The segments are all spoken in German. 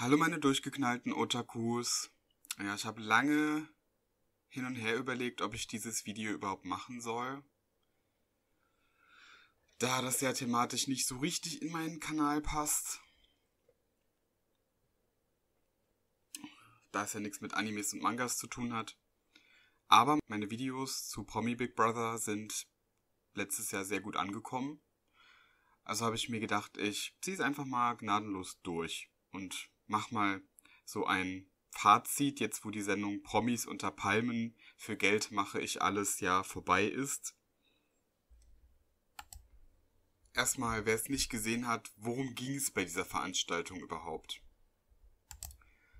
Hallo meine durchgeknallten Otakus. Ja, ich habe lange hin und her überlegt, ob ich dieses Video überhaupt machen soll. Da das ja thematisch nicht so richtig in meinen Kanal passt. Da es ja nichts mit Animes und Mangas zu tun hat. Aber meine Videos zu Promi Big Brother sind letztes Jahr sehr gut angekommen. Also habe ich mir gedacht, ich ziehe es einfach mal gnadenlos durch und mach mal so ein Fazit, jetzt wo die Sendung Promis unter Palmen für Geld mache ich alles ja vorbei ist. Erstmal, wer es nicht gesehen hat, worum ging es bei dieser Veranstaltung überhaupt?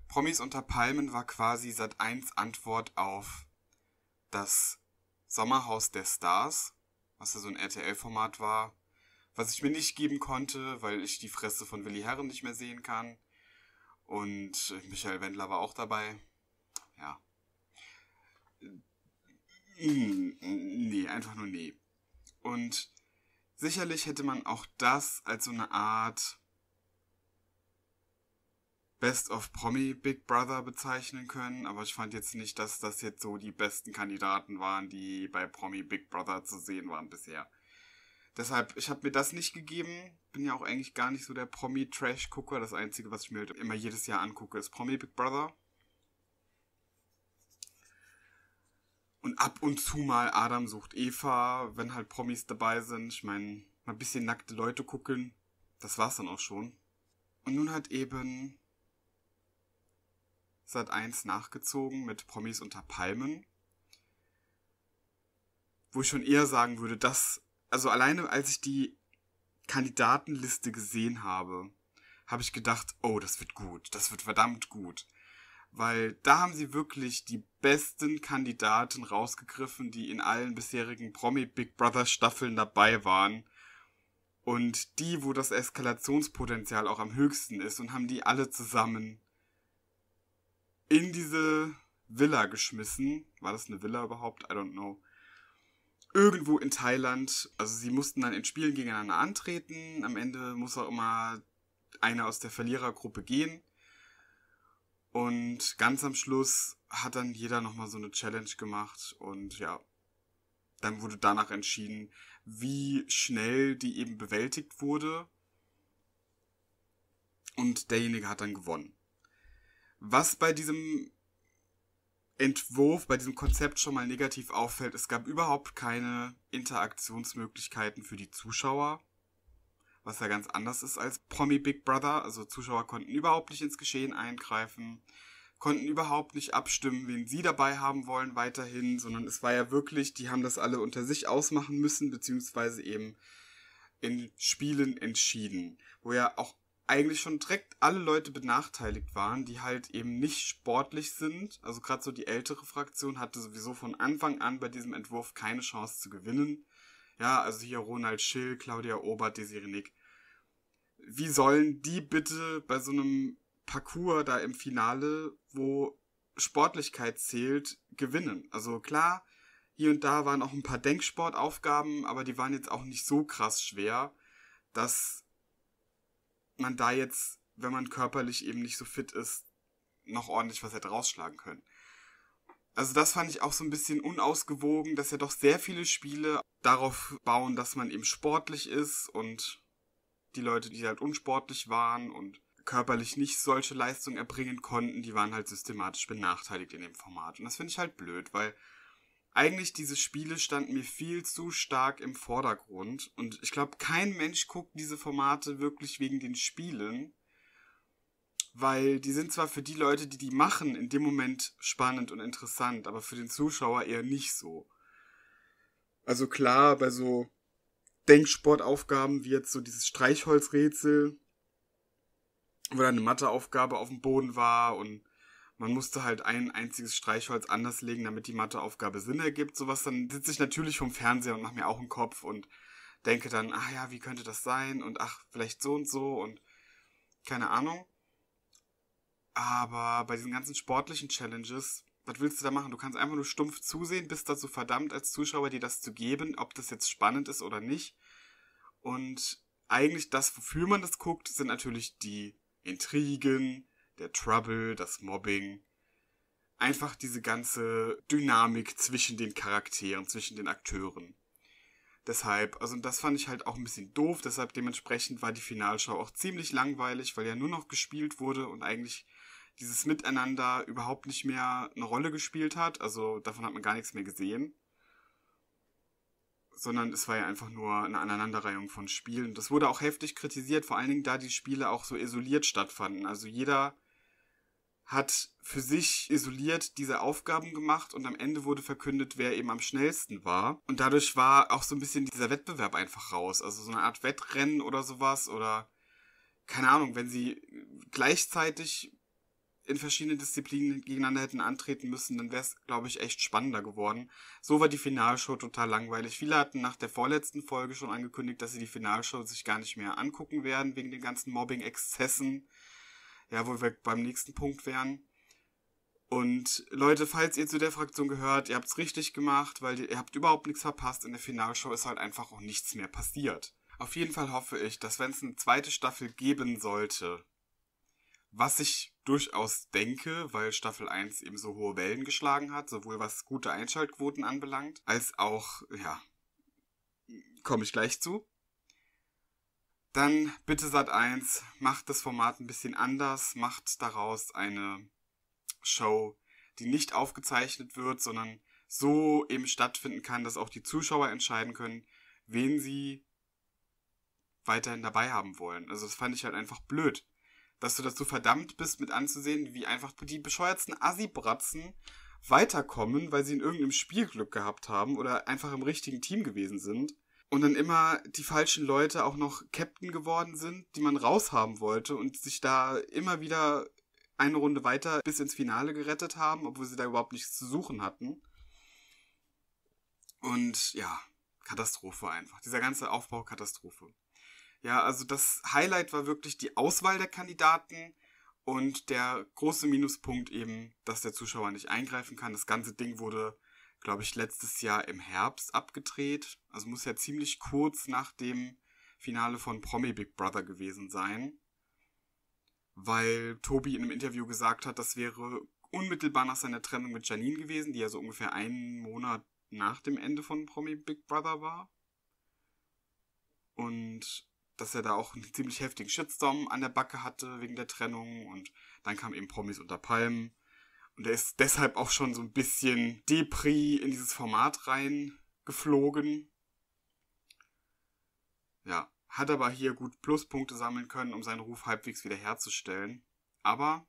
Promis unter Palmen war quasi Sat 1 Antwort auf das Sommerhaus der Stars, was ja so ein RTL-Format war, was ich mir nicht geben konnte, weil ich die Fresse von Willi Herren nicht mehr sehen kann. Und äh, Michael Wendler war auch dabei. Ja. Hm, nee, einfach nur nee. Und sicherlich hätte man auch das als so eine Art Best of Promi Big Brother bezeichnen können, aber ich fand jetzt nicht, dass das jetzt so die besten Kandidaten waren, die bei Promi Big Brother zu sehen waren bisher. Deshalb, ich habe mir das nicht gegeben bin ja auch eigentlich gar nicht so der Promi-Trash-Gucker. Das Einzige, was ich mir halt immer jedes Jahr angucke, ist Promi Big Brother. Und ab und zu mal Adam sucht Eva, wenn halt Promis dabei sind. Ich meine, mal ein bisschen nackte Leute gucken. Das war's dann auch schon. Und nun hat eben Sat 1 nachgezogen mit Promis unter Palmen. Wo ich schon eher sagen würde, dass, also alleine als ich die Kandidatenliste gesehen habe, habe ich gedacht, oh, das wird gut, das wird verdammt gut. Weil da haben sie wirklich die besten Kandidaten rausgegriffen, die in allen bisherigen Promi Big Brother Staffeln dabei waren. Und die, wo das Eskalationspotenzial auch am höchsten ist, und haben die alle zusammen in diese Villa geschmissen. War das eine Villa überhaupt? I don't know irgendwo in Thailand. Also sie mussten dann in Spielen gegeneinander antreten. Am Ende muss auch immer einer aus der Verlierergruppe gehen. Und ganz am Schluss hat dann jeder nochmal so eine Challenge gemacht und ja, dann wurde danach entschieden, wie schnell die eben bewältigt wurde. Und derjenige hat dann gewonnen. Was bei diesem Entwurf, bei diesem Konzept schon mal negativ auffällt, es gab überhaupt keine Interaktionsmöglichkeiten für die Zuschauer, was ja ganz anders ist als Promi Big Brother. Also Zuschauer konnten überhaupt nicht ins Geschehen eingreifen, konnten überhaupt nicht abstimmen, wen sie dabei haben wollen weiterhin, sondern es war ja wirklich, die haben das alle unter sich ausmachen müssen, beziehungsweise eben in Spielen entschieden, wo ja auch eigentlich schon direkt alle Leute benachteiligt waren, die halt eben nicht sportlich sind. Also gerade so die ältere Fraktion hatte sowieso von Anfang an bei diesem Entwurf keine Chance zu gewinnen. Ja, also hier Ronald Schill, Claudia Obert, Desiree Nick. Wie sollen die bitte bei so einem Parcours da im Finale, wo Sportlichkeit zählt, gewinnen? Also klar, hier und da waren auch ein paar Denksportaufgaben, aber die waren jetzt auch nicht so krass schwer, dass man da jetzt, wenn man körperlich eben nicht so fit ist, noch ordentlich was hätte rausschlagen können. Also das fand ich auch so ein bisschen unausgewogen, dass ja doch sehr viele Spiele darauf bauen, dass man eben sportlich ist und die Leute, die halt unsportlich waren und körperlich nicht solche Leistungen erbringen konnten, die waren halt systematisch benachteiligt in dem Format. Und das finde ich halt blöd, weil eigentlich diese Spiele standen mir viel zu stark im Vordergrund. Und ich glaube, kein Mensch guckt diese Formate wirklich wegen den Spielen. Weil die sind zwar für die Leute, die die machen, in dem Moment spannend und interessant, aber für den Zuschauer eher nicht so. Also klar, bei so Denksportaufgaben wie jetzt so dieses Streichholzrätsel, wo dann eine Matheaufgabe auf dem Boden war und man musste halt ein einziges Streichholz anders legen, damit die Matheaufgabe Sinn ergibt. Sowas, dann sitze ich natürlich vom Fernseher und mache mir auch einen Kopf und denke dann, ach ja, wie könnte das sein? Und ach, vielleicht so und so und keine Ahnung. Aber bei diesen ganzen sportlichen Challenges, was willst du da machen? Du kannst einfach nur stumpf zusehen, bist dazu verdammt als Zuschauer, dir das zu geben, ob das jetzt spannend ist oder nicht. Und eigentlich das, wofür man das guckt, sind natürlich die Intrigen, der Trouble, das Mobbing, einfach diese ganze Dynamik zwischen den Charakteren, zwischen den Akteuren. Deshalb, also das fand ich halt auch ein bisschen doof, deshalb dementsprechend war die Finalschau auch ziemlich langweilig, weil ja nur noch gespielt wurde und eigentlich dieses Miteinander überhaupt nicht mehr eine Rolle gespielt hat. Also davon hat man gar nichts mehr gesehen. Sondern es war ja einfach nur eine Aneinanderreihung von Spielen. Das wurde auch heftig kritisiert, vor allen Dingen da die Spiele auch so isoliert stattfanden. Also jeder hat für sich isoliert diese Aufgaben gemacht und am Ende wurde verkündet, wer eben am schnellsten war. Und dadurch war auch so ein bisschen dieser Wettbewerb einfach raus. Also so eine Art Wettrennen oder sowas oder keine Ahnung, wenn sie gleichzeitig in verschiedenen Disziplinen gegeneinander hätten antreten müssen, dann wäre es, glaube ich, echt spannender geworden. So war die Finalshow total langweilig. Viele hatten nach der vorletzten Folge schon angekündigt, dass sie die Finalshow sich gar nicht mehr angucken werden, wegen den ganzen Mobbing-Exzessen ja, wo wir beim nächsten Punkt wären. Und Leute, falls ihr zu der Fraktion gehört, ihr habt es richtig gemacht, weil ihr habt überhaupt nichts verpasst. In der Finalshow ist halt einfach auch nichts mehr passiert. Auf jeden Fall hoffe ich, dass wenn es eine zweite Staffel geben sollte, was ich durchaus denke, weil Staffel 1 eben so hohe Wellen geschlagen hat, sowohl was gute Einschaltquoten anbelangt, als auch, ja, komme ich gleich zu dann bitte Sat1, macht das Format ein bisschen anders, macht daraus eine Show, die nicht aufgezeichnet wird, sondern so eben stattfinden kann, dass auch die Zuschauer entscheiden können, wen sie weiterhin dabei haben wollen. Also das fand ich halt einfach blöd, dass du dazu verdammt bist, mit anzusehen, wie einfach die bescheuerten Assi-Bratzen weiterkommen, weil sie in irgendeinem Spielglück gehabt haben oder einfach im richtigen Team gewesen sind und dann immer die falschen Leute auch noch Captain geworden sind, die man raushaben wollte und sich da immer wieder eine Runde weiter bis ins Finale gerettet haben, obwohl sie da überhaupt nichts zu suchen hatten. Und ja, Katastrophe einfach. Dieser ganze Aufbau Katastrophe. Ja, also das Highlight war wirklich die Auswahl der Kandidaten und der große Minuspunkt eben, dass der Zuschauer nicht eingreifen kann. Das ganze Ding wurde glaube ich, letztes Jahr im Herbst abgedreht. Also muss ja ziemlich kurz nach dem Finale von Promi Big Brother gewesen sein. Weil Tobi in einem Interview gesagt hat, das wäre unmittelbar nach seiner Trennung mit Janine gewesen, die ja so ungefähr einen Monat nach dem Ende von Promi Big Brother war. Und dass er da auch einen ziemlich heftigen Shitstorm an der Backe hatte wegen der Trennung. Und dann kam eben Promis unter Palmen. Und er ist deshalb auch schon so ein bisschen Depri in dieses Format reingeflogen. Ja, hat aber hier gut Pluspunkte sammeln können, um seinen Ruf halbwegs wiederherzustellen. Aber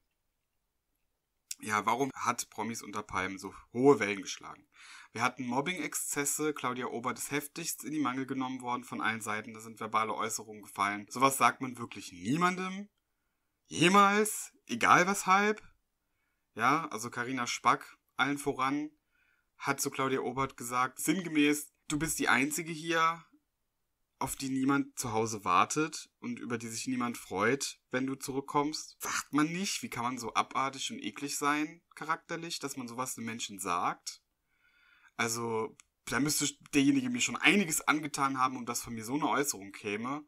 ja, warum hat Promis unter Palmen so hohe Wellen geschlagen? Wir hatten Mobbing-Exzesse, Claudia Obert ist heftigst in die Mangel genommen worden von allen Seiten, da sind verbale Äußerungen gefallen. Sowas sagt man wirklich niemandem. Jemals, egal weshalb. Ja, also Karina Spack, allen voran, hat zu Claudia Obert gesagt, sinngemäß, du bist die Einzige hier, auf die niemand zu Hause wartet und über die sich niemand freut, wenn du zurückkommst. Sagt man nicht, wie kann man so abartig und eklig sein, charakterlich, dass man sowas den Menschen sagt? Also, da müsste derjenige mir schon einiges angetan haben, um dass von mir so eine Äußerung käme.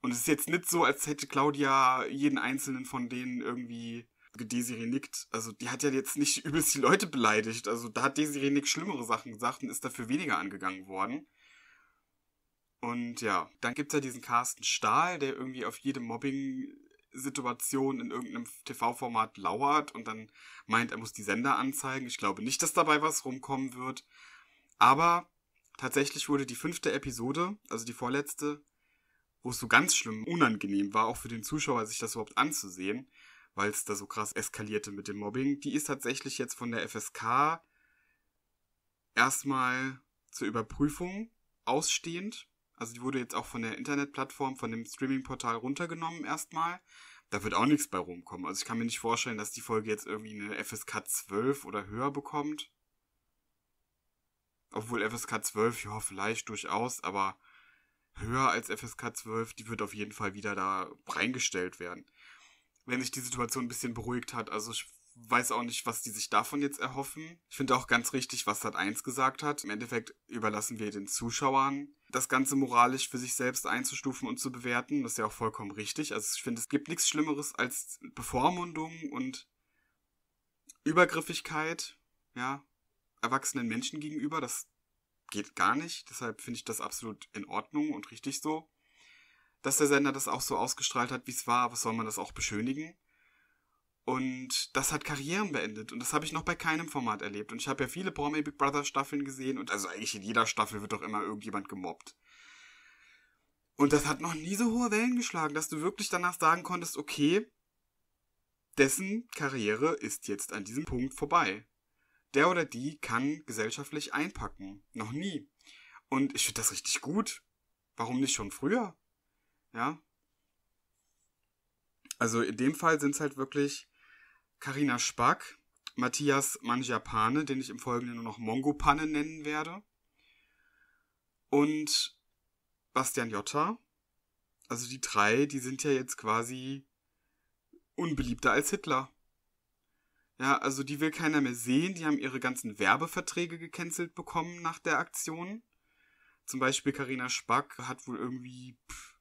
Und es ist jetzt nicht so, als hätte Claudia jeden einzelnen von denen irgendwie Desiree Nick, also die hat ja jetzt nicht übelst die Leute beleidigt. Also da hat Desiree Nick schlimmere Sachen gesagt und ist dafür weniger angegangen worden. Und ja, dann gibt es ja diesen Carsten Stahl, der irgendwie auf jede Mobbing-Situation in irgendeinem TV-Format lauert und dann meint, er muss die Sender anzeigen. Ich glaube nicht, dass dabei was rumkommen wird. Aber tatsächlich wurde die fünfte Episode, also die vorletzte, wo es so ganz schlimm unangenehm war, auch für den Zuschauer, sich das überhaupt anzusehen, weil es da so krass eskalierte mit dem Mobbing. Die ist tatsächlich jetzt von der FSK erstmal zur Überprüfung ausstehend. Also die wurde jetzt auch von der Internetplattform, von dem Streamingportal runtergenommen erstmal. Da wird auch nichts bei rumkommen. Also ich kann mir nicht vorstellen, dass die Folge jetzt irgendwie eine FSK 12 oder höher bekommt. Obwohl FSK 12, ja, vielleicht durchaus, aber höher als FSK 12, die wird auf jeden Fall wieder da reingestellt werden wenn sich die Situation ein bisschen beruhigt hat. Also ich weiß auch nicht, was die sich davon jetzt erhoffen. Ich finde auch ganz richtig, was Sat 1 gesagt hat. Im Endeffekt überlassen wir den Zuschauern, das Ganze moralisch für sich selbst einzustufen und zu bewerten. Das ist ja auch vollkommen richtig. Also ich finde, es gibt nichts Schlimmeres als Bevormundung und Übergriffigkeit, ja, erwachsenen Menschen gegenüber. Das geht gar nicht. Deshalb finde ich das absolut in Ordnung und richtig so dass der Sender das auch so ausgestrahlt hat, wie es war, aber soll man das auch beschönigen? Und das hat Karrieren beendet und das habe ich noch bei keinem Format erlebt. Und ich habe ja viele Promi Big Brother Staffeln gesehen und also eigentlich in jeder Staffel wird doch immer irgendjemand gemobbt. Und das hat noch nie so hohe Wellen geschlagen, dass du wirklich danach sagen konntest, okay, dessen Karriere ist jetzt an diesem Punkt vorbei. Der oder die kann gesellschaftlich einpacken. Noch nie. Und ich finde das richtig gut. Warum nicht schon früher? Ja. Also in dem Fall sind es halt wirklich Karina Spack, Matthias Mangiapane, den ich im Folgenden nur noch Mongopanne nennen werde, und Bastian Jotta. Also die drei, die sind ja jetzt quasi unbeliebter als Hitler. Ja, also die will keiner mehr sehen. Die haben ihre ganzen Werbeverträge gecancelt bekommen nach der Aktion. Zum Beispiel Karina Spack hat wohl irgendwie pff,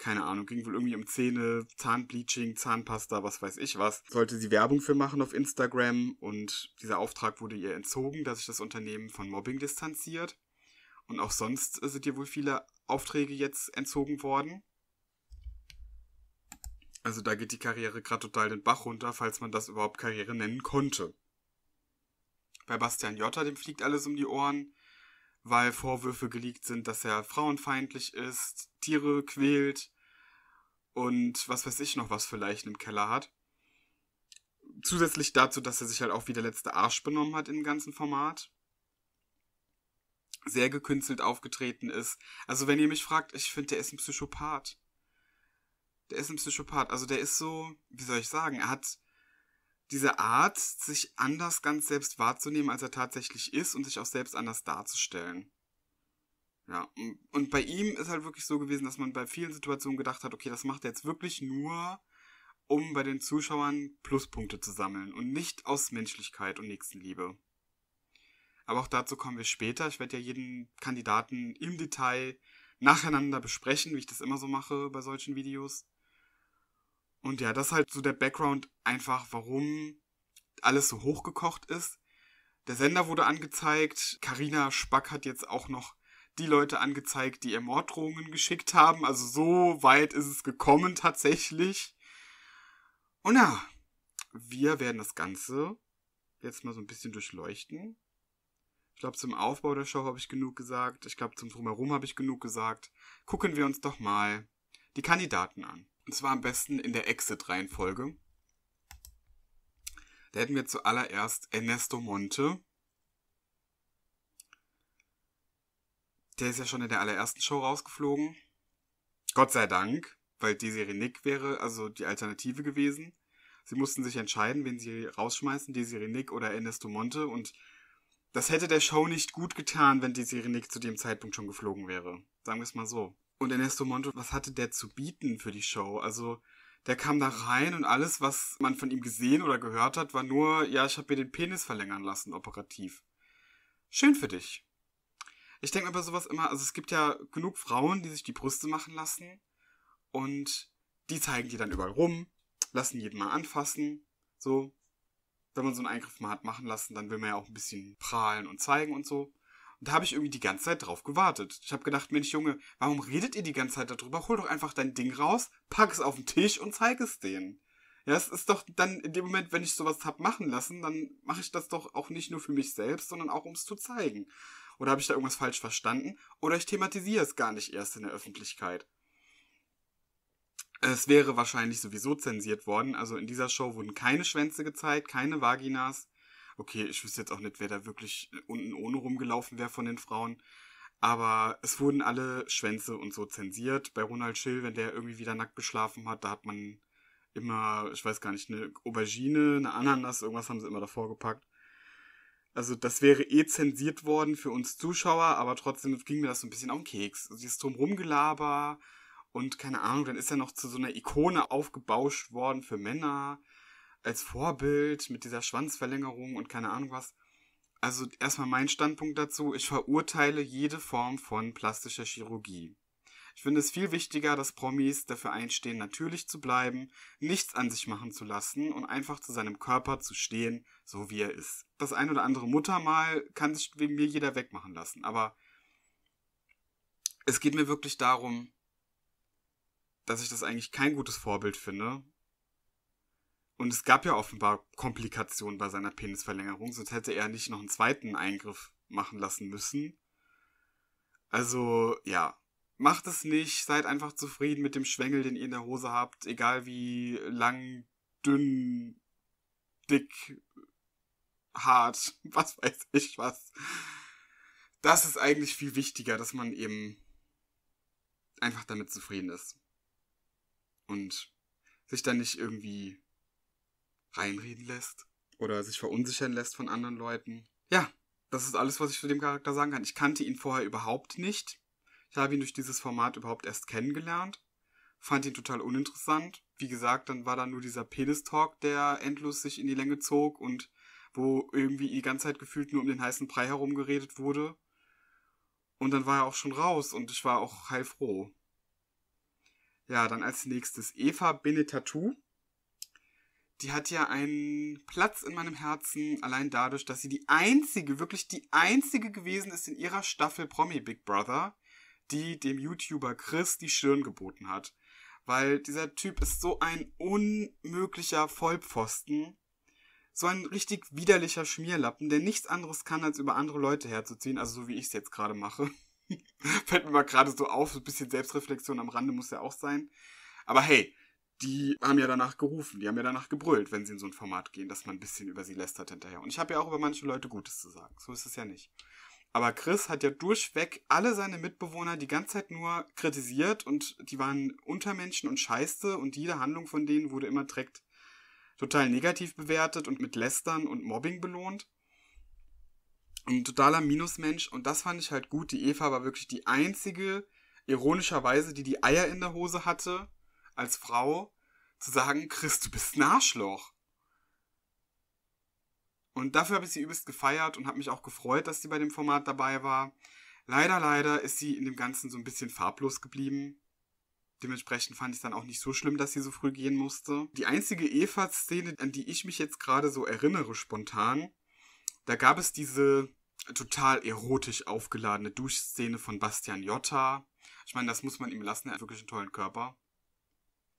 keine Ahnung, ging wohl irgendwie um Zähne, Zahnbleaching, Zahnpasta, was weiß ich was. Sollte sie Werbung für machen auf Instagram und dieser Auftrag wurde ihr entzogen, dass sich das Unternehmen von Mobbing distanziert. Und auch sonst sind ihr wohl viele Aufträge jetzt entzogen worden. Also da geht die Karriere gerade total den Bach runter, falls man das überhaupt Karriere nennen konnte. Bei Bastian Jotta, dem fliegt alles um die Ohren weil Vorwürfe geleakt sind, dass er frauenfeindlich ist, Tiere quält und was weiß ich noch, was für Leichen im Keller hat. Zusätzlich dazu, dass er sich halt auch wie der letzte Arsch benommen hat im ganzen Format. Sehr gekünstelt aufgetreten ist. Also, wenn ihr mich fragt, ich finde, der ist ein Psychopath. Der ist ein Psychopath. Also, der ist so, wie soll ich sagen, er hat diese Art, sich anders ganz selbst wahrzunehmen, als er tatsächlich ist und sich auch selbst anders darzustellen. Ja, und bei ihm ist halt wirklich so gewesen, dass man bei vielen Situationen gedacht hat, okay, das macht er jetzt wirklich nur, um bei den Zuschauern Pluspunkte zu sammeln und nicht aus Menschlichkeit und Nächstenliebe. Aber auch dazu kommen wir später. Ich werde ja jeden Kandidaten im Detail nacheinander besprechen, wie ich das immer so mache bei solchen Videos. Und ja, das ist halt so der Background einfach, warum alles so hochgekocht ist. Der Sender wurde angezeigt. Karina Spack hat jetzt auch noch die Leute angezeigt, die ihr Morddrohungen geschickt haben. Also so weit ist es gekommen tatsächlich. Und ja, wir werden das Ganze jetzt mal so ein bisschen durchleuchten. Ich glaube, zum Aufbau der Show habe ich genug gesagt. Ich glaube, zum Drumherum habe ich genug gesagt. Gucken wir uns doch mal die Kandidaten an. Und zwar am besten in der Exit-Reihenfolge. Da hätten wir zuallererst Ernesto Monte. Der ist ja schon in der allerersten Show rausgeflogen. Gott sei Dank, weil die Nick wäre also die Alternative gewesen. Sie mussten sich entscheiden, wen sie rausschmeißen, die Nick oder Ernesto Monte. Und das hätte der Show nicht gut getan, wenn die Nick zu dem Zeitpunkt schon geflogen wäre. Sagen wir es mal so. Und Ernesto Monto, was hatte der zu bieten für die Show? Also, der kam da rein und alles, was man von ihm gesehen oder gehört hat, war nur, ja, ich habe mir den Penis verlängern lassen, operativ. Schön für dich. Ich denke mir bei sowas immer, also es gibt ja genug Frauen, die sich die Brüste machen lassen und die zeigen die dann überall rum, lassen jeden mal anfassen. So, wenn man so einen Eingriff mal hat machen lassen, dann will man ja auch ein bisschen prahlen und zeigen und so. Und da habe ich irgendwie die ganze Zeit drauf gewartet. Ich habe gedacht, Mensch, Junge, warum redet ihr die ganze Zeit darüber? Hol doch einfach dein Ding raus, pack es auf den Tisch und zeig es denen. Ja, es ist doch dann in dem Moment, wenn ich sowas hab machen lassen, dann mache ich das doch auch nicht nur für mich selbst, sondern auch, um es zu zeigen. Oder habe ich da irgendwas falsch verstanden? Oder ich thematisiere es gar nicht erst in der Öffentlichkeit. Es wäre wahrscheinlich sowieso zensiert worden. Also in dieser Show wurden keine Schwänze gezeigt, keine Vaginas, Okay, ich wüsste jetzt auch nicht, wer da wirklich äh, unten ohne rumgelaufen wäre von den Frauen. Aber es wurden alle Schwänze und so zensiert. Bei Ronald Schill, wenn der irgendwie wieder nackt geschlafen hat, da hat man immer, ich weiß gar nicht, eine Aubergine, eine Ananas, irgendwas haben sie immer davor gepackt. Also das wäre eh zensiert worden für uns Zuschauer, aber trotzdem ging mir das so ein bisschen auf den Keks. Sie ist drumherum Drumrumgelaber und keine Ahnung, dann ist er noch zu so einer Ikone aufgebauscht worden für Männer als Vorbild mit dieser Schwanzverlängerung und keine Ahnung was. Also erstmal mein Standpunkt dazu. Ich verurteile jede Form von plastischer Chirurgie. Ich finde es viel wichtiger, dass Promis dafür einstehen, natürlich zu bleiben, nichts an sich machen zu lassen und einfach zu seinem Körper zu stehen, so wie er ist. Das ein oder andere Muttermal kann sich wegen mir jeder wegmachen lassen, aber es geht mir wirklich darum, dass ich das eigentlich kein gutes Vorbild finde und es gab ja offenbar Komplikationen bei seiner Penisverlängerung, sonst hätte er nicht noch einen zweiten Eingriff machen lassen müssen. Also, ja. Macht es nicht, seid einfach zufrieden mit dem Schwengel, den ihr in der Hose habt, egal wie lang, dünn, dick, hart, was weiß ich was. Das ist eigentlich viel wichtiger, dass man eben einfach damit zufrieden ist. Und sich dann nicht irgendwie reinreden lässt oder sich verunsichern lässt von anderen Leuten. Ja, das ist alles, was ich zu dem Charakter sagen kann. Ich kannte ihn vorher überhaupt nicht. Ich habe ihn durch dieses Format überhaupt erst kennengelernt. Fand ihn total uninteressant. Wie gesagt, dann war da nur dieser Penis-Talk, der endlos sich in die Länge zog und wo irgendwie die ganze Zeit gefühlt nur um den heißen Brei herumgeredet wurde. Und dann war er auch schon raus und ich war auch heilfroh. Ja, dann als nächstes Eva Benetatou die hat ja einen Platz in meinem Herzen, allein dadurch, dass sie die einzige, wirklich die einzige gewesen ist in ihrer Staffel Promi Big Brother, die dem YouTuber Chris die Stirn geboten hat. Weil dieser Typ ist so ein unmöglicher Vollpfosten. So ein richtig widerlicher Schmierlappen, der nichts anderes kann, als über andere Leute herzuziehen. Also so wie ich es jetzt gerade mache. Fällt mir mal gerade so auf, so ein bisschen Selbstreflexion am Rande muss ja auch sein. Aber hey, die haben ja danach gerufen, die haben ja danach gebrüllt, wenn sie in so ein Format gehen, dass man ein bisschen über sie lästert hinterher. Und ich habe ja auch über manche Leute Gutes zu sagen. So ist es ja nicht. Aber Chris hat ja durchweg alle seine Mitbewohner die ganze Zeit nur kritisiert und die waren Untermenschen und Scheiße und jede Handlung von denen wurde immer direkt total negativ bewertet und mit Lästern und Mobbing belohnt. Ein totaler Minusmensch und das fand ich halt gut. Die Eva war wirklich die einzige, ironischerweise, die die Eier in der Hose hatte als Frau zu sagen, Chris, du bist ein Arschloch. Und dafür habe ich sie übelst gefeiert und habe mich auch gefreut, dass sie bei dem Format dabei war. Leider, leider ist sie in dem Ganzen so ein bisschen farblos geblieben. Dementsprechend fand ich es dann auch nicht so schlimm, dass sie so früh gehen musste. Die einzige Eva-Szene, an die ich mich jetzt gerade so erinnere, spontan, da gab es diese total erotisch aufgeladene Duschszene von Bastian Jotta. Ich meine, das muss man ihm lassen, er hat wirklich einen tollen Körper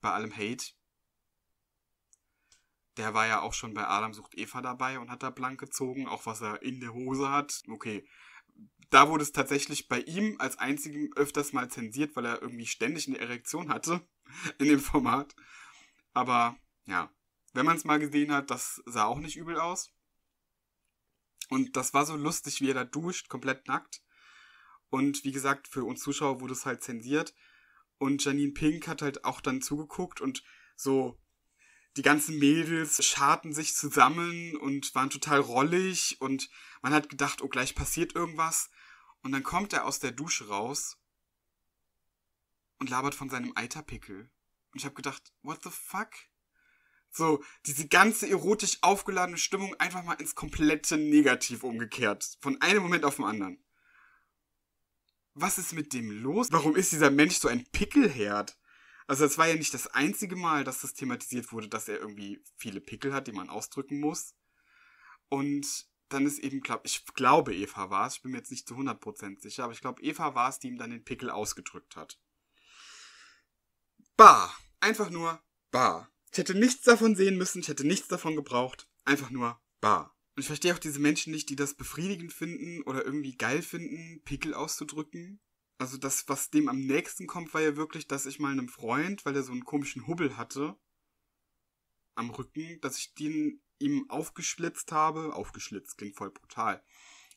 bei allem Hate, der war ja auch schon bei Adam sucht Eva dabei und hat da blank gezogen, auch was er in der Hose hat. Okay, da wurde es tatsächlich bei ihm als einzigen öfters mal zensiert, weil er irgendwie ständig eine Erektion hatte in dem Format. Aber ja, wenn man es mal gesehen hat, das sah auch nicht übel aus. Und das war so lustig, wie er da duscht, komplett nackt. Und wie gesagt, für uns Zuschauer wurde es halt zensiert. Und Janine Pink hat halt auch dann zugeguckt und so die ganzen Mädels scharten sich zusammen und waren total rollig und man hat gedacht, oh, gleich passiert irgendwas. Und dann kommt er aus der Dusche raus und labert von seinem Eiterpickel. Und ich habe gedacht, what the fuck? So, diese ganze erotisch aufgeladene Stimmung einfach mal ins komplette Negativ umgekehrt. Von einem Moment auf den anderen. Was ist mit dem los? Warum ist dieser Mensch so ein Pickelherd? Also das war ja nicht das einzige Mal, dass das thematisiert wurde, dass er irgendwie viele Pickel hat, die man ausdrücken muss. Und dann ist eben, glaub, ich glaube, Eva war es, ich bin mir jetzt nicht zu 100% sicher, aber ich glaube, Eva war es, die ihm dann den Pickel ausgedrückt hat. Bar. Einfach nur bar. Ich hätte nichts davon sehen müssen, ich hätte nichts davon gebraucht. Einfach nur bar. Und ich verstehe auch diese Menschen nicht, die das befriedigend finden oder irgendwie geil finden, Pickel auszudrücken. Also das, was dem am nächsten kommt, war ja wirklich, dass ich mal einem Freund, weil er so einen komischen Hubbel hatte, am Rücken, dass ich den ihm aufgeschlitzt habe. Aufgeschlitzt klingt voll brutal.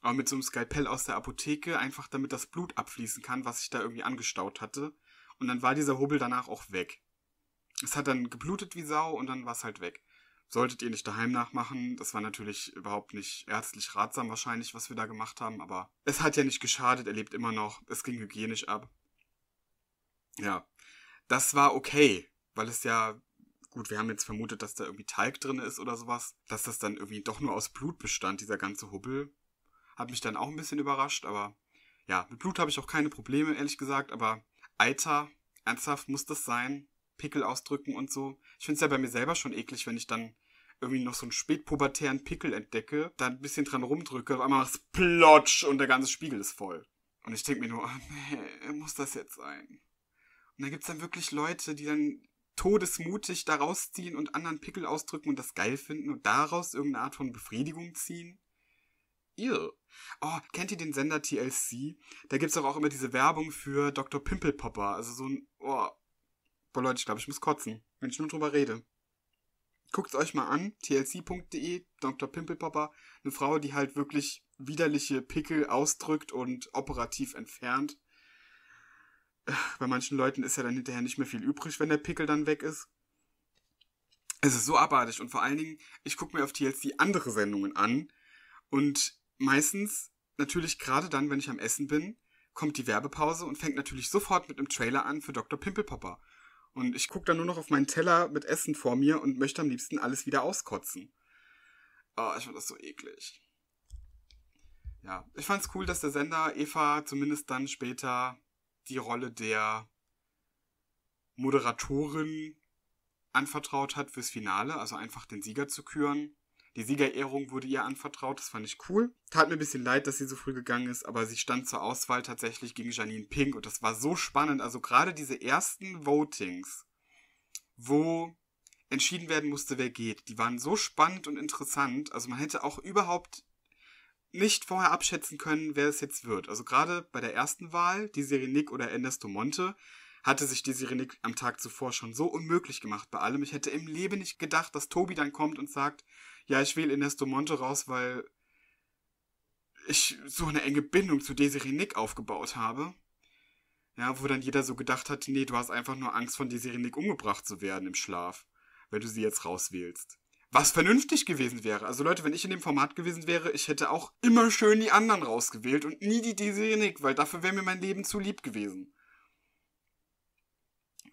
Aber mit so einem Skalpell aus der Apotheke, einfach damit das Blut abfließen kann, was ich da irgendwie angestaut hatte. Und dann war dieser Hubbel danach auch weg. Es hat dann geblutet wie Sau und dann war es halt weg solltet ihr nicht daheim nachmachen. Das war natürlich überhaupt nicht ärztlich ratsam wahrscheinlich, was wir da gemacht haben, aber es hat ja nicht geschadet, er lebt immer noch, es ging hygienisch ab. Ja, das war okay, weil es ja, gut, wir haben jetzt vermutet, dass da irgendwie Teig drin ist oder sowas, dass das dann irgendwie doch nur aus Blut bestand, dieser ganze Hubbel. Hat mich dann auch ein bisschen überrascht, aber ja, mit Blut habe ich auch keine Probleme, ehrlich gesagt, aber Eiter, ernsthaft muss das sein? Pickel ausdrücken und so. Ich finde es ja bei mir selber schon eklig, wenn ich dann irgendwie noch so einen spätpubertären Pickel entdecke, da ein bisschen dran rumdrücke, auf einmal es plotsch und der ganze Spiegel ist voll. Und ich denke mir nur, oh, nee, muss das jetzt sein? Und da gibt es dann wirklich Leute, die dann todesmutig da rausziehen und anderen Pickel ausdrücken und das geil finden und daraus irgendeine Art von Befriedigung ziehen. Ew. Oh, kennt ihr den Sender TLC? Da gibt's doch auch immer diese Werbung für Dr. Pimpelpopper. also so ein, oh, Boah, Leute, ich glaube, ich muss kotzen, wenn ich nur drüber rede. Guckt's euch mal an, tlc.de, Dr. Pimpelpapa, eine Frau, die halt wirklich widerliche Pickel ausdrückt und operativ entfernt. Äh, bei manchen Leuten ist ja dann hinterher nicht mehr viel übrig, wenn der Pickel dann weg ist. Es ist so abartig und vor allen Dingen, ich gucke mir auf TLC andere Sendungen an und meistens, natürlich gerade dann, wenn ich am Essen bin, kommt die Werbepause und fängt natürlich sofort mit einem Trailer an für Dr. Pimpelpapa. Und ich gucke dann nur noch auf meinen Teller mit Essen vor mir und möchte am liebsten alles wieder auskotzen. Oh, ich fand das so eklig. Ja, ich fand's cool, dass der Sender Eva zumindest dann später die Rolle der Moderatorin anvertraut hat fürs Finale, also einfach den Sieger zu küren. Die Siegerehrung wurde ihr anvertraut, das fand ich cool. Tat mir ein bisschen leid, dass sie so früh gegangen ist, aber sie stand zur Auswahl tatsächlich gegen Janine Pink und das war so spannend. Also gerade diese ersten Votings, wo entschieden werden musste, wer geht, die waren so spannend und interessant. Also man hätte auch überhaupt nicht vorher abschätzen können, wer es jetzt wird. Also gerade bei der ersten Wahl, die Serenik oder Ernesto Monte, hatte sich die Serenik am Tag zuvor schon so unmöglich gemacht bei allem. Ich hätte im Leben nicht gedacht, dass Tobi dann kommt und sagt, ja, ich wähle Ines Domonte raus, weil ich so eine enge Bindung zu Desiree Nick aufgebaut habe. Ja, wo dann jeder so gedacht hat, nee, du hast einfach nur Angst von Desiree Nick umgebracht zu werden im Schlaf, wenn du sie jetzt rauswählst. Was vernünftig gewesen wäre. Also Leute, wenn ich in dem Format gewesen wäre, ich hätte auch immer schön die anderen rausgewählt und nie die Desiree Nick, weil dafür wäre mir mein Leben zu lieb gewesen.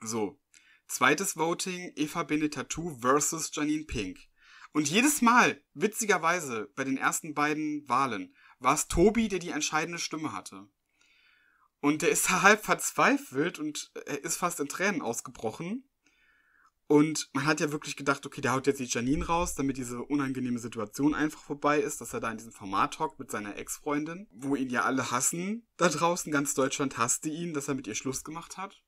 So. Zweites Voting, Eva Benetatou versus Janine Pink. Und jedes Mal, witzigerweise, bei den ersten beiden Wahlen, war es Tobi, der die entscheidende Stimme hatte. Und der ist halb verzweifelt und er ist fast in Tränen ausgebrochen. Und man hat ja wirklich gedacht, okay, der haut jetzt die Janine raus, damit diese unangenehme Situation einfach vorbei ist, dass er da in diesem Format hockt mit seiner Ex-Freundin, wo ihn ja alle hassen da draußen, ganz Deutschland hasste ihn, dass er mit ihr Schluss gemacht hat.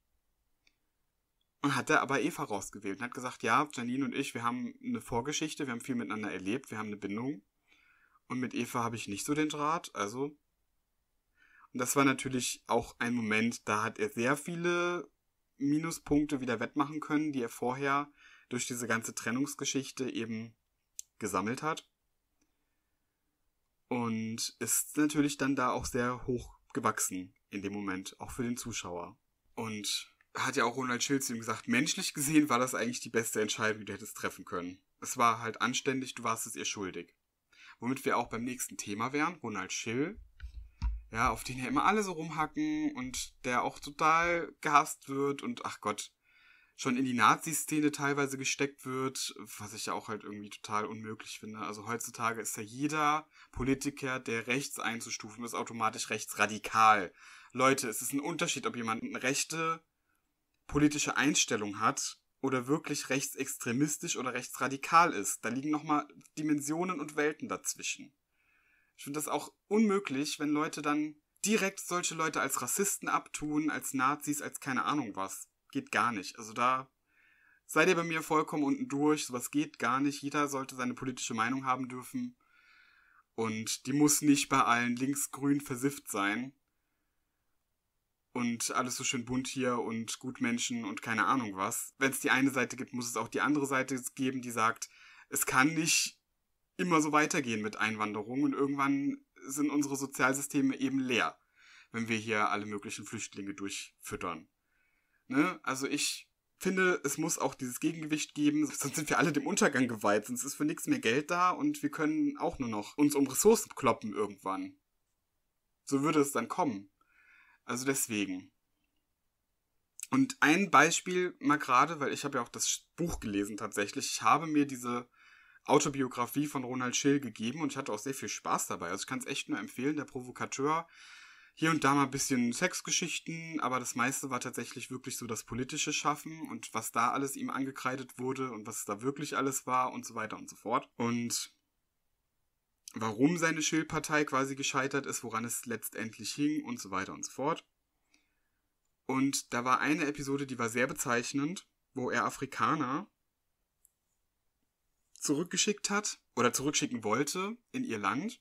Und hat er aber Eva rausgewählt und hat gesagt, ja, Janine und ich, wir haben eine Vorgeschichte, wir haben viel miteinander erlebt, wir haben eine Bindung. Und mit Eva habe ich nicht so den Draht, also. Und das war natürlich auch ein Moment, da hat er sehr viele Minuspunkte wieder wettmachen können, die er vorher durch diese ganze Trennungsgeschichte eben gesammelt hat. Und ist natürlich dann da auch sehr hoch gewachsen in dem Moment, auch für den Zuschauer. Und hat ja auch Ronald Schilz ihm gesagt, menschlich gesehen war das eigentlich die beste Entscheidung, die du hättest treffen können. Es war halt anständig, du warst es ihr schuldig. Womit wir auch beim nächsten Thema wären, Ronald Schill, ja, auf den ja immer alle so rumhacken und der auch total gehasst wird und ach Gott, schon in die Nazi-Szene teilweise gesteckt wird, was ich ja auch halt irgendwie total unmöglich finde. Also heutzutage ist ja jeder Politiker, der rechts einzustufen ist, automatisch rechtsradikal. Leute, es ist ein Unterschied, ob jemand eine rechte politische Einstellung hat oder wirklich rechtsextremistisch oder rechtsradikal ist. Da liegen nochmal Dimensionen und Welten dazwischen. Ich finde das auch unmöglich, wenn Leute dann direkt solche Leute als Rassisten abtun, als Nazis, als keine Ahnung was. Geht gar nicht. Also da seid ihr bei mir vollkommen unten durch. Sowas geht gar nicht. Jeder sollte seine politische Meinung haben dürfen. Und die muss nicht bei allen links-grün versifft sein und alles so schön bunt hier und Gutmenschen und keine Ahnung was. Wenn es die eine Seite gibt, muss es auch die andere Seite geben, die sagt, es kann nicht immer so weitergehen mit Einwanderung und irgendwann sind unsere Sozialsysteme eben leer, wenn wir hier alle möglichen Flüchtlinge durchfüttern. Ne? Also ich finde, es muss auch dieses Gegengewicht geben, sonst sind wir alle dem Untergang geweiht, sonst ist für nichts mehr Geld da und wir können auch nur noch uns um Ressourcen kloppen irgendwann. So würde es dann kommen. Also deswegen. Und ein Beispiel mal gerade, weil ich habe ja auch das Buch gelesen tatsächlich. Ich habe mir diese Autobiografie von Ronald Schill gegeben und ich hatte auch sehr viel Spaß dabei. Also ich kann es echt nur empfehlen, der Provokateur. Hier und da mal ein bisschen Sexgeschichten, aber das meiste war tatsächlich wirklich so das politische Schaffen und was da alles ihm angekreidet wurde und was da wirklich alles war und so weiter und so fort. Und warum seine Schildpartei quasi gescheitert ist, woran es letztendlich hing und so weiter und so fort. Und da war eine Episode, die war sehr bezeichnend, wo er Afrikaner zurückgeschickt hat oder zurückschicken wollte in ihr Land,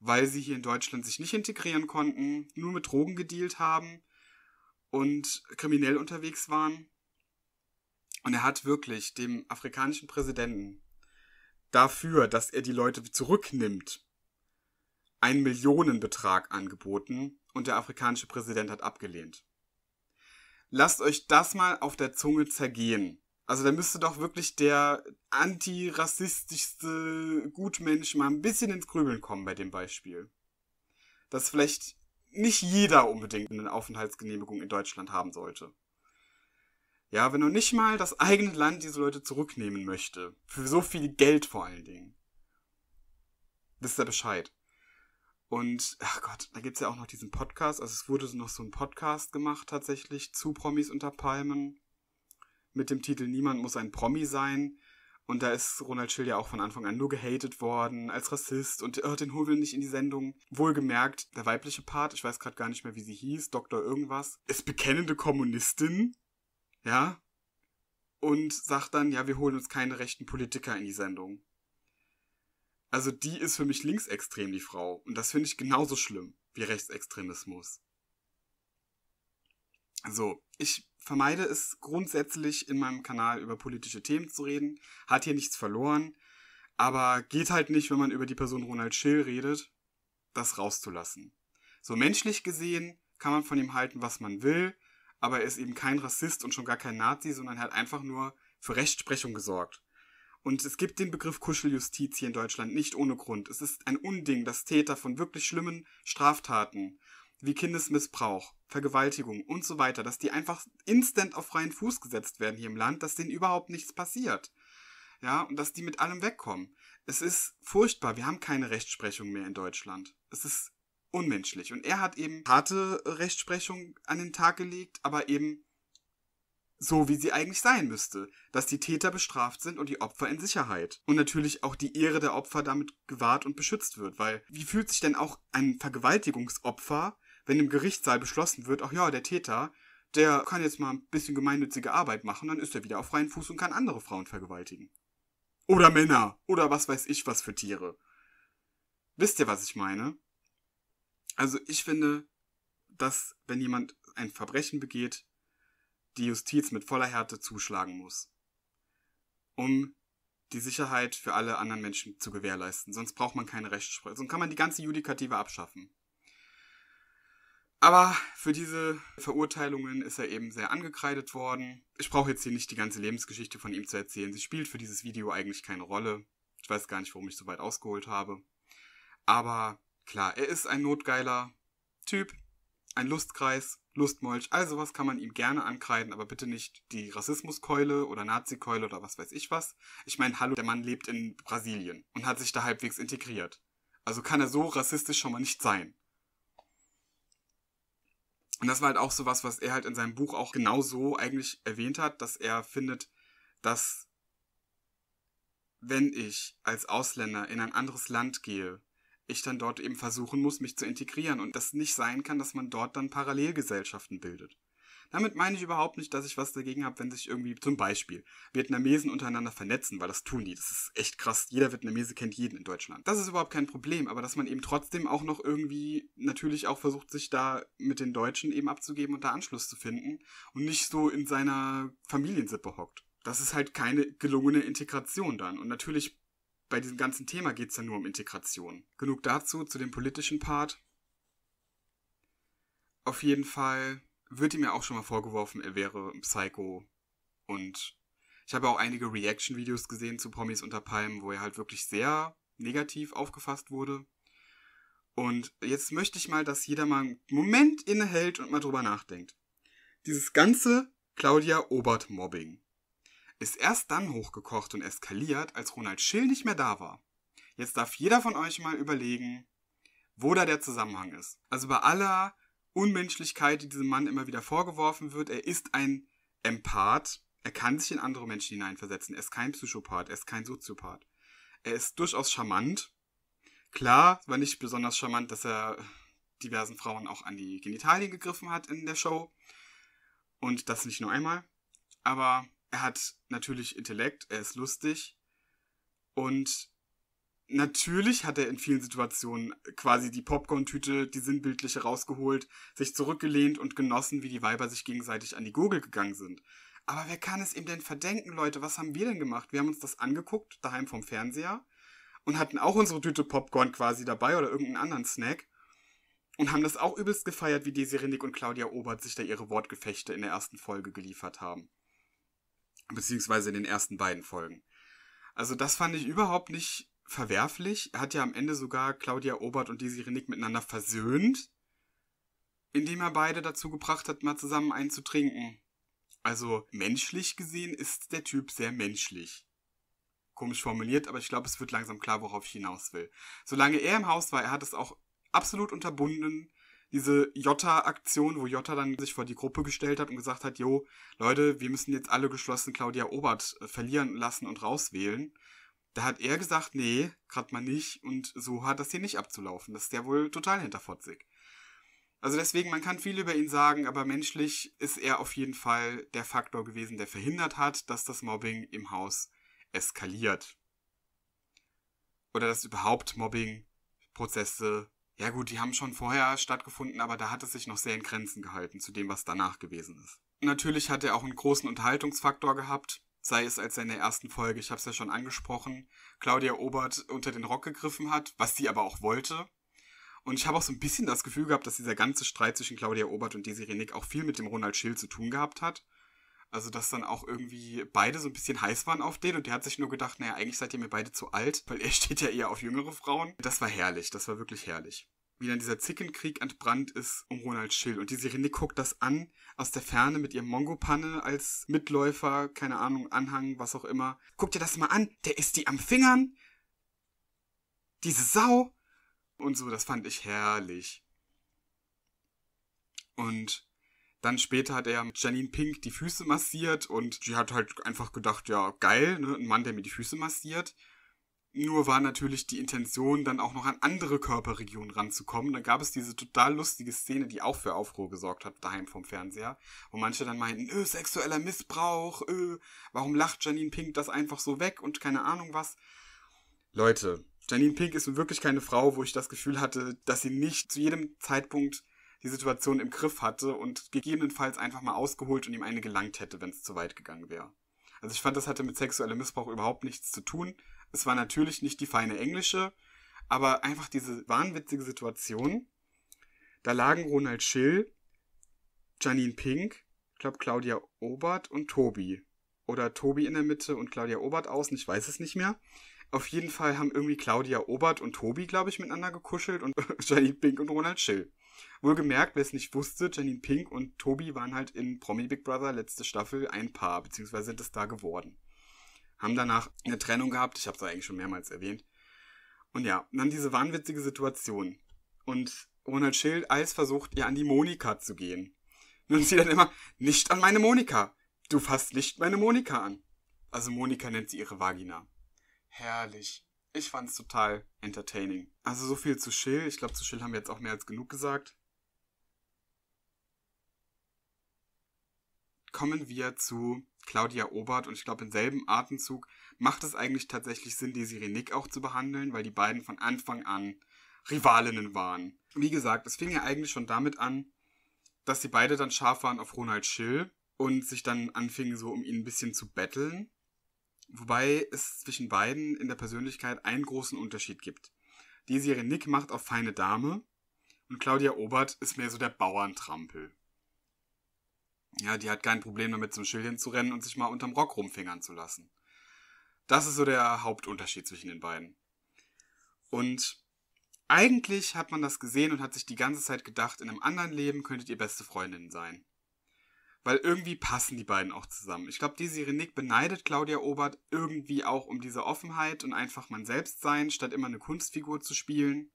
weil sie hier in Deutschland sich nicht integrieren konnten, nur mit Drogen gedealt haben und kriminell unterwegs waren. Und er hat wirklich dem afrikanischen Präsidenten dafür, dass er die Leute zurücknimmt, einen Millionenbetrag angeboten und der afrikanische Präsident hat abgelehnt. Lasst euch das mal auf der Zunge zergehen. Also da müsste doch wirklich der antirassistischste Gutmensch mal ein bisschen ins Grübeln kommen bei dem Beispiel. Dass vielleicht nicht jeder unbedingt eine Aufenthaltsgenehmigung in Deutschland haben sollte. Ja, wenn du nicht mal das eigene Land diese Leute zurücknehmen möchte. Für so viel Geld vor allen Dingen. Wisst ihr Bescheid. Und, ach Gott, da gibt es ja auch noch diesen Podcast. Also es wurde noch so ein Podcast gemacht tatsächlich zu Promis unter Palmen. Mit dem Titel Niemand muss ein Promi sein. Und da ist Ronald Schill ja auch von Anfang an nur gehatet worden, als Rassist und oh, den holen nicht in die Sendung. Wohlgemerkt, der weibliche Part, ich weiß gerade gar nicht mehr, wie sie hieß, Doktor irgendwas, ist bekennende Kommunistin ja, und sagt dann, ja, wir holen uns keine rechten Politiker in die Sendung. Also die ist für mich linksextrem, die Frau. Und das finde ich genauso schlimm wie Rechtsextremismus. So, ich vermeide es grundsätzlich in meinem Kanal über politische Themen zu reden, hat hier nichts verloren, aber geht halt nicht, wenn man über die Person Ronald Schill redet, das rauszulassen. So menschlich gesehen kann man von ihm halten, was man will, aber er ist eben kein Rassist und schon gar kein Nazi, sondern er hat einfach nur für Rechtsprechung gesorgt. Und es gibt den Begriff Kuscheljustiz hier in Deutschland nicht ohne Grund. Es ist ein Unding, dass Täter von wirklich schlimmen Straftaten wie Kindesmissbrauch, Vergewaltigung und so weiter, dass die einfach instant auf freien Fuß gesetzt werden hier im Land, dass denen überhaupt nichts passiert. Ja, und dass die mit allem wegkommen. Es ist furchtbar, wir haben keine Rechtsprechung mehr in Deutschland. Es ist unmenschlich. Und er hat eben harte Rechtsprechung an den Tag gelegt, aber eben so, wie sie eigentlich sein müsste, dass die Täter bestraft sind und die Opfer in Sicherheit. Und natürlich auch die Ehre der Opfer damit gewahrt und beschützt wird, weil wie fühlt sich denn auch ein Vergewaltigungsopfer, wenn im Gerichtssaal beschlossen wird, ach ja, der Täter, der kann jetzt mal ein bisschen gemeinnützige Arbeit machen, dann ist er wieder auf freien Fuß und kann andere Frauen vergewaltigen. Oder Männer, oder was weiß ich was für Tiere. Wisst ihr, was ich meine? Also ich finde, dass wenn jemand ein Verbrechen begeht, die Justiz mit voller Härte zuschlagen muss, um die Sicherheit für alle anderen Menschen zu gewährleisten. Sonst braucht man keine Rechtsprechung. Sonst kann man die ganze Judikative abschaffen. Aber für diese Verurteilungen ist er eben sehr angekreidet worden. Ich brauche jetzt hier nicht die ganze Lebensgeschichte von ihm zu erzählen. Sie spielt für dieses Video eigentlich keine Rolle. Ich weiß gar nicht, warum ich so weit ausgeholt habe. Aber Klar, er ist ein notgeiler Typ, ein Lustkreis, Lustmolch, all sowas kann man ihm gerne ankreiden, aber bitte nicht die Rassismuskeule oder Nazikeule oder was weiß ich was. Ich meine, hallo, der Mann lebt in Brasilien und hat sich da halbwegs integriert. Also kann er so rassistisch schon mal nicht sein. Und das war halt auch so was, was er halt in seinem Buch auch genau so eigentlich erwähnt hat, dass er findet, dass wenn ich als Ausländer in ein anderes Land gehe, ich dann dort eben versuchen muss, mich zu integrieren und das nicht sein kann, dass man dort dann Parallelgesellschaften bildet. Damit meine ich überhaupt nicht, dass ich was dagegen habe, wenn sich irgendwie zum Beispiel Vietnamesen untereinander vernetzen, weil das tun die. Das ist echt krass. Jeder Vietnamese kennt jeden in Deutschland. Das ist überhaupt kein Problem, aber dass man eben trotzdem auch noch irgendwie natürlich auch versucht, sich da mit den Deutschen eben abzugeben und da Anschluss zu finden und nicht so in seiner Familiensippe hockt. Das ist halt keine gelungene Integration dann. Und natürlich bei diesem ganzen Thema geht es ja nur um Integration. Genug dazu, zu dem politischen Part. Auf jeden Fall wird ihm ja auch schon mal vorgeworfen, er wäre ein Psycho. Und ich habe auch einige Reaction-Videos gesehen zu Promis unter Palmen, wo er halt wirklich sehr negativ aufgefasst wurde. Und jetzt möchte ich mal, dass jeder mal einen Moment innehält und mal drüber nachdenkt. Dieses ganze Claudia Obert-Mobbing ist erst dann hochgekocht und eskaliert, als Ronald Schill nicht mehr da war. Jetzt darf jeder von euch mal überlegen, wo da der Zusammenhang ist. Also bei aller Unmenschlichkeit, die diesem Mann immer wieder vorgeworfen wird, er ist ein Empath, er kann sich in andere Menschen hineinversetzen, er ist kein Psychopath, er ist kein Soziopath. Er ist durchaus charmant. Klar, war nicht besonders charmant, dass er diversen Frauen auch an die Genitalien gegriffen hat in der Show. Und das nicht nur einmal. Aber er hat natürlich Intellekt, er ist lustig und natürlich hat er in vielen Situationen quasi die Popcorn-Tüte, die sinnbildliche rausgeholt, sich zurückgelehnt und genossen, wie die Weiber sich gegenseitig an die Gurgel gegangen sind. Aber wer kann es ihm denn verdenken, Leute? Was haben wir denn gemacht? Wir haben uns das angeguckt, daheim vom Fernseher, und hatten auch unsere Tüte Popcorn quasi dabei oder irgendeinen anderen Snack. Und haben das auch übelst gefeiert, wie Desiree Nick und Claudia Obert sich da ihre Wortgefechte in der ersten Folge geliefert haben. Beziehungsweise in den ersten beiden Folgen. Also das fand ich überhaupt nicht verwerflich. Er hat ja am Ende sogar Claudia Obert und Desi Nick miteinander versöhnt, indem er beide dazu gebracht hat, mal zusammen einen zu trinken. Also menschlich gesehen ist der Typ sehr menschlich. Komisch formuliert, aber ich glaube, es wird langsam klar, worauf ich hinaus will. Solange er im Haus war, er hat es auch absolut unterbunden, diese Jotta-Aktion, wo Jotta dann sich vor die Gruppe gestellt hat und gesagt hat, jo, Leute, wir müssen jetzt alle geschlossen Claudia Obert äh, verlieren lassen und rauswählen. Da hat er gesagt, nee, gerade mal nicht und so hat das hier nicht abzulaufen. Das ist ja wohl total hinterfotzig. Also deswegen, man kann viel über ihn sagen, aber menschlich ist er auf jeden Fall der Faktor gewesen, der verhindert hat, dass das Mobbing im Haus eskaliert. Oder dass überhaupt Mobbing-Prozesse ja gut, die haben schon vorher stattgefunden, aber da hat es sich noch sehr in Grenzen gehalten zu dem, was danach gewesen ist. Natürlich hat er auch einen großen Unterhaltungsfaktor gehabt, sei es als er in der ersten Folge, ich habe es ja schon angesprochen, Claudia Obert unter den Rock gegriffen hat, was sie aber auch wollte. Und ich habe auch so ein bisschen das Gefühl gehabt, dass dieser ganze Streit zwischen Claudia Obert und Desiree Nick auch viel mit dem Ronald Schill zu tun gehabt hat. Also, dass dann auch irgendwie beide so ein bisschen heiß waren auf den und der hat sich nur gedacht, naja, eigentlich seid ihr mir beide zu alt, weil er steht ja eher auf jüngere Frauen. Das war herrlich, das war wirklich herrlich. Wie dann dieser Zickenkrieg entbrannt ist um Ronald Schill und die Sirene guckt das an, aus der Ferne mit ihrem Mongopanne als Mitläufer, keine Ahnung, Anhang, was auch immer. Guck dir das mal an, der ist die am Fingern, diese Sau und so, das fand ich herrlich. Und dann später hat er Janine Pink die Füße massiert und sie hat halt einfach gedacht, ja, geil, ne? ein Mann, der mir die Füße massiert. Nur war natürlich die Intention, dann auch noch an andere Körperregionen ranzukommen. Dann gab es diese total lustige Szene, die auch für Aufruhr gesorgt hat, daheim vom Fernseher. Wo manche dann meinten, öh, sexueller Missbrauch, öh, warum lacht Janine Pink das einfach so weg und keine Ahnung was. Leute, Janine Pink ist wirklich keine Frau, wo ich das Gefühl hatte, dass sie nicht zu jedem Zeitpunkt die Situation im Griff hatte und gegebenenfalls einfach mal ausgeholt und ihm eine gelangt hätte, wenn es zu weit gegangen wäre. Also ich fand, das hatte mit sexuellem Missbrauch überhaupt nichts zu tun. Es war natürlich nicht die feine englische, aber einfach diese wahnwitzige Situation. Da lagen Ronald Schill, Janine Pink, ich glaube Claudia Obert und Tobi. Oder Tobi in der Mitte und Claudia Obert außen, ich weiß es nicht mehr. Auf jeden Fall haben irgendwie Claudia Obert und Tobi, glaube ich, miteinander gekuschelt und Janine Pink und Ronald Schill. Wohlgemerkt, wer es nicht wusste, Janine Pink und Tobi waren halt in Promi Big Brother letzte Staffel ein Paar, beziehungsweise sind es da geworden. Haben danach eine Trennung gehabt, ich habe es eigentlich schon mehrmals erwähnt. Und ja, dann diese wahnwitzige Situation. Und Ronald Schild als versucht, ihr an die Monika zu gehen. Nun sie dann immer, nicht an meine Monika. Du fasst nicht meine Monika an. Also Monika nennt sie ihre Vagina. Herrlich ich fand es total entertaining. Also so viel zu Schill. Ich glaube, zu Schill haben wir jetzt auch mehr als genug gesagt. Kommen wir zu Claudia Obert und ich glaube, im selben Atemzug macht es eigentlich tatsächlich Sinn, Desiree Nick auch zu behandeln, weil die beiden von Anfang an Rivalinnen waren. Wie gesagt, es fing ja eigentlich schon damit an, dass sie beide dann scharf waren auf Ronald Schill und sich dann anfingen, so um ihn ein bisschen zu betteln. Wobei es zwischen beiden in der Persönlichkeit einen großen Unterschied gibt. Die Serie Nick macht auf feine Dame und Claudia Obert ist mehr so der Bauerntrampel. Ja, die hat kein Problem damit, zum Schildchen zu rennen und sich mal unterm Rock rumfingern zu lassen. Das ist so der Hauptunterschied zwischen den beiden. Und eigentlich hat man das gesehen und hat sich die ganze Zeit gedacht, in einem anderen Leben könntet ihr beste Freundinnen sein. Weil irgendwie passen die beiden auch zusammen. Ich glaube, Desi Renick beneidet Claudia Obert irgendwie auch um diese Offenheit und einfach man selbst sein, statt immer eine Kunstfigur zu spielen.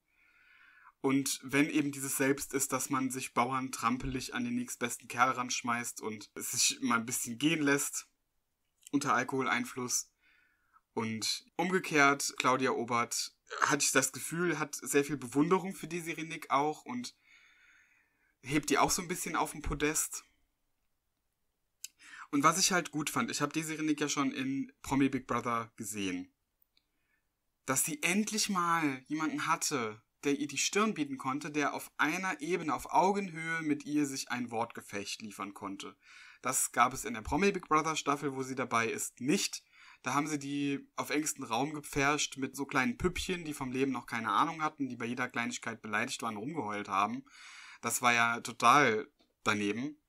Und wenn eben dieses Selbst ist, dass man sich Bauern trampelig an den nächstbesten Kerl ranschmeißt und sich mal ein bisschen gehen lässt unter Alkoholeinfluss. Und umgekehrt, Claudia Obert, äh, hatte ich das Gefühl, hat sehr viel Bewunderung für die Sirenik auch und hebt die auch so ein bisschen auf den Podest. Und was ich halt gut fand, ich habe Desiree Renick ja schon in Promi Big Brother gesehen, dass sie endlich mal jemanden hatte, der ihr die Stirn bieten konnte, der auf einer Ebene, auf Augenhöhe mit ihr sich ein Wortgefecht liefern konnte. Das gab es in der Promi Big Brother Staffel, wo sie dabei ist, nicht. Da haben sie die auf engsten Raum gepfercht mit so kleinen Püppchen, die vom Leben noch keine Ahnung hatten, die bei jeder Kleinigkeit beleidigt waren, rumgeheult haben. Das war ja total daneben.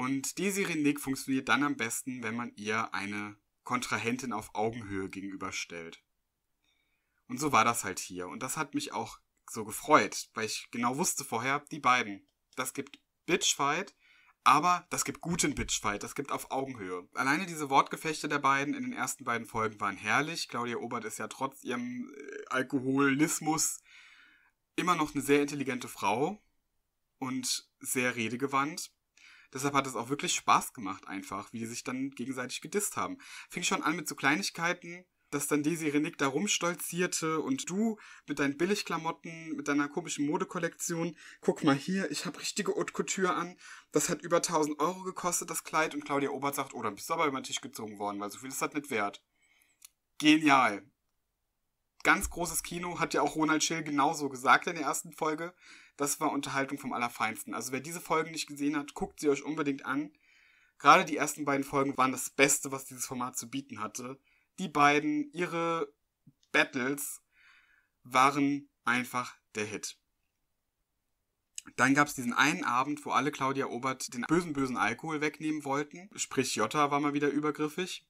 Und die Sirenik funktioniert dann am besten, wenn man ihr eine Kontrahentin auf Augenhöhe gegenüberstellt. Und so war das halt hier. Und das hat mich auch so gefreut, weil ich genau wusste vorher, die beiden. Das gibt Bitchfight, aber das gibt guten Bitchfight, das gibt auf Augenhöhe. Alleine diese Wortgefechte der beiden in den ersten beiden Folgen waren herrlich. Claudia Obert ist ja trotz ihrem äh, Alkoholismus immer noch eine sehr intelligente Frau und sehr redegewandt. Deshalb hat es auch wirklich Spaß gemacht, einfach, wie die sich dann gegenseitig gedisst haben. Fing schon an mit so Kleinigkeiten, dass dann Daisy Nick da rumstolzierte und du mit deinen Billigklamotten, mit deiner komischen Modekollektion, guck mal hier, ich habe richtige Haute Couture an, das hat über 1000 Euro gekostet, das Kleid, und Claudia Obert sagt, oh, dann bist du aber über den Tisch gezogen worden, weil so viel ist das nicht wert. Genial. Ganz großes Kino, hat ja auch Ronald Schill genauso gesagt in der ersten Folge das war Unterhaltung vom Allerfeinsten. Also wer diese Folgen nicht gesehen hat, guckt sie euch unbedingt an. Gerade die ersten beiden Folgen waren das Beste, was dieses Format zu bieten hatte. Die beiden, ihre Battles waren einfach der Hit. Dann gab es diesen einen Abend, wo alle Claudia Obert den bösen, bösen Alkohol wegnehmen wollten. Sprich, Jotta war mal wieder übergriffig.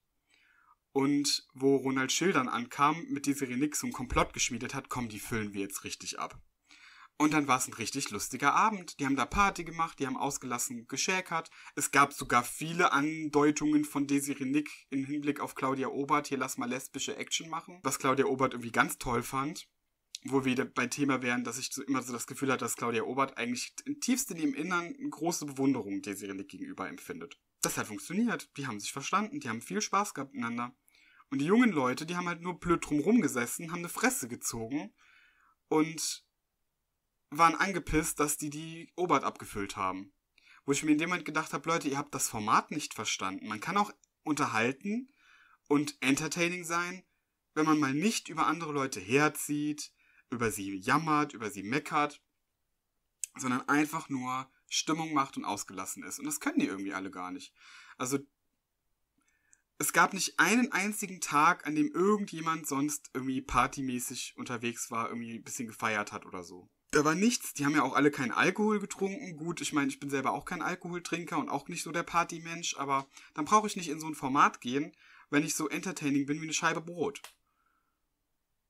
Und wo Ronald Schildern ankam, mit der Sirenix so ein Komplott geschmiedet hat, komm, die füllen wir jetzt richtig ab. Und dann war es ein richtig lustiger Abend. Die haben da Party gemacht, die haben ausgelassen geschäkert. Es gab sogar viele Andeutungen von Desiree Nick im Hinblick auf Claudia Obert. Hier lass mal lesbische Action machen. Was Claudia Obert irgendwie ganz toll fand. Wo wir wieder beim Thema wären, dass ich so immer so das Gefühl hatte, dass Claudia Obert eigentlich tiefst in ihrem Innern eine große Bewunderung Desiree Nick gegenüber empfindet. Das hat funktioniert. Die haben sich verstanden. Die haben viel Spaß gehabt miteinander. Und die jungen Leute, die haben halt nur blöd drumrum gesessen, haben eine Fresse gezogen und waren angepisst, dass die die Obert abgefüllt haben. Wo ich mir in dem Moment gedacht habe, Leute, ihr habt das Format nicht verstanden. Man kann auch unterhalten und entertaining sein, wenn man mal nicht über andere Leute herzieht, über sie jammert, über sie meckert, sondern einfach nur Stimmung macht und ausgelassen ist. Und das können die irgendwie alle gar nicht. Also es gab nicht einen einzigen Tag, an dem irgendjemand sonst irgendwie partymäßig unterwegs war, irgendwie ein bisschen gefeiert hat oder so da war nichts. Die haben ja auch alle keinen Alkohol getrunken. Gut, ich meine, ich bin selber auch kein Alkoholtrinker und auch nicht so der Partymensch, aber dann brauche ich nicht in so ein Format gehen, wenn ich so entertaining bin wie eine Scheibe Brot.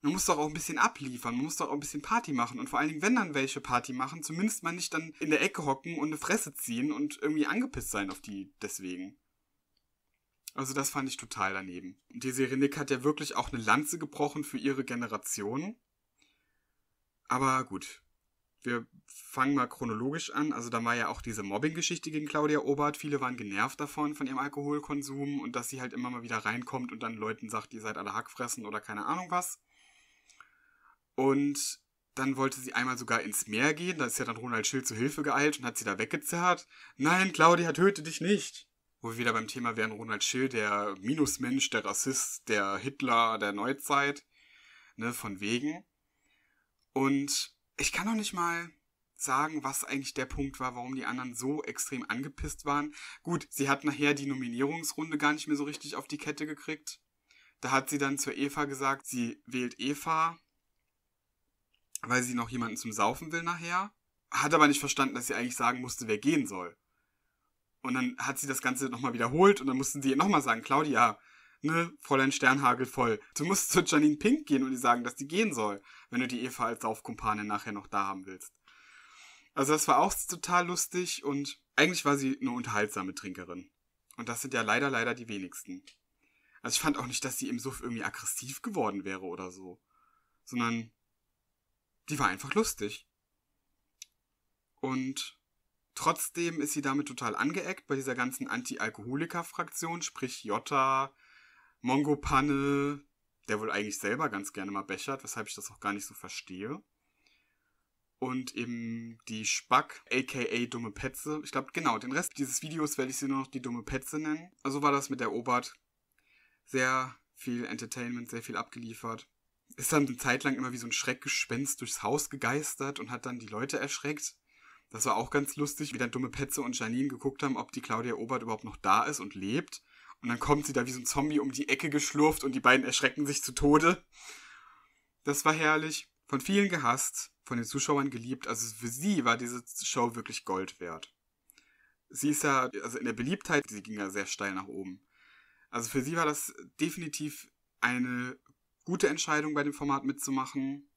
Man muss doch auch ein bisschen abliefern, man muss doch auch ein bisschen Party machen und vor allen Dingen, wenn dann welche Party machen, zumindest mal nicht dann in der Ecke hocken und eine Fresse ziehen und irgendwie angepisst sein auf die deswegen. Also das fand ich total daneben. Und Die Serie Nick hat ja wirklich auch eine Lanze gebrochen für ihre Generation. Aber gut, wir fangen mal chronologisch an. Also da war ja auch diese Mobbing-Geschichte gegen Claudia Obert. Viele waren genervt davon, von ihrem Alkoholkonsum und dass sie halt immer mal wieder reinkommt und dann Leuten sagt, ihr seid alle Hackfressen oder keine Ahnung was. Und dann wollte sie einmal sogar ins Meer gehen. Da ist ja dann Ronald Schill zu Hilfe geeilt und hat sie da weggezerrt. Nein, Claudia, töte dich nicht. Wo wir wieder beim Thema wären, Ronald Schill, der Minusmensch, der Rassist, der Hitler der Neuzeit. Ne, von wegen. Und ich kann noch nicht mal sagen, was eigentlich der Punkt war, warum die anderen so extrem angepisst waren. Gut, sie hat nachher die Nominierungsrunde gar nicht mehr so richtig auf die Kette gekriegt. Da hat sie dann zur Eva gesagt, sie wählt Eva, weil sie noch jemanden zum Saufen will nachher. Hat aber nicht verstanden, dass sie eigentlich sagen musste, wer gehen soll. Und dann hat sie das Ganze nochmal wiederholt und dann mussten sie ihr nochmal sagen, Claudia, ne, Fräulein Sternhagel voll. Du musst zu Janine Pink gehen und ihr sagen, dass die gehen soll, wenn du die Eva als Saufkumpane nachher noch da haben willst. Also das war auch total lustig und eigentlich war sie eine unterhaltsame Trinkerin. Und das sind ja leider, leider die wenigsten. Also ich fand auch nicht, dass sie im Suff irgendwie aggressiv geworden wäre oder so. Sondern die war einfach lustig. Und trotzdem ist sie damit total angeeckt bei dieser ganzen Anti-Alkoholiker-Fraktion, sprich Jota, Mongo Panne, der wohl eigentlich selber ganz gerne mal bechert, weshalb ich das auch gar nicht so verstehe. Und eben die Spack, aka Dumme Petze. Ich glaube, genau, den Rest dieses Videos werde ich sie nur noch die Dumme Petze nennen. Also war das mit der Obert. Sehr viel Entertainment, sehr viel abgeliefert. Ist dann eine Zeit lang immer wie so ein Schreckgespenst durchs Haus gegeistert und hat dann die Leute erschreckt. Das war auch ganz lustig, wie dann Dumme Petze und Janine geguckt haben, ob die Claudia Obert überhaupt noch da ist und lebt und dann kommt sie da wie so ein Zombie um die Ecke geschlurft und die beiden erschrecken sich zu Tode. Das war herrlich. Von vielen gehasst, von den Zuschauern geliebt. Also für sie war diese Show wirklich Gold wert. Sie ist ja, also in der Beliebtheit, sie ging ja sehr steil nach oben. Also für sie war das definitiv eine gute Entscheidung, bei dem Format mitzumachen.